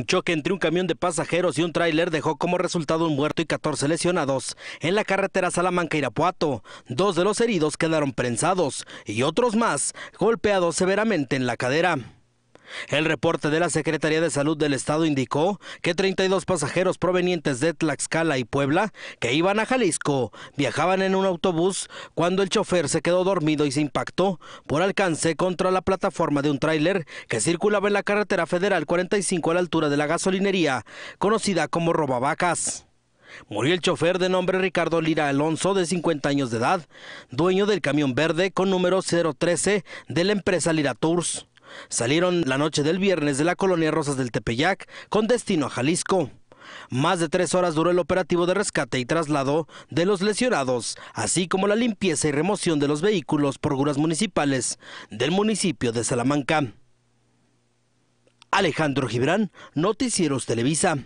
Un choque entre un camión de pasajeros y un tráiler dejó como resultado un muerto y 14 lesionados en la carretera Salamanca-Irapuato. Dos de los heridos quedaron prensados y otros más golpeados severamente en la cadera. El reporte de la Secretaría de Salud del Estado indicó que 32 pasajeros provenientes de Tlaxcala y Puebla que iban a Jalisco viajaban en un autobús cuando el chofer se quedó dormido y se impactó por alcance contra la plataforma de un tráiler que circulaba en la carretera federal 45 a la altura de la gasolinería, conocida como Robavacas. Murió el chofer de nombre Ricardo Lira Alonso, de 50 años de edad, dueño del camión verde con número 013 de la empresa Lira Tours salieron la noche del viernes de la colonia Rosas del Tepeyac con destino a Jalisco. Más de tres horas duró el operativo de rescate y traslado de los lesionados, así como la limpieza y remoción de los vehículos por guras municipales del municipio de Salamanca. Alejandro Gibrán Noticieros Televisa.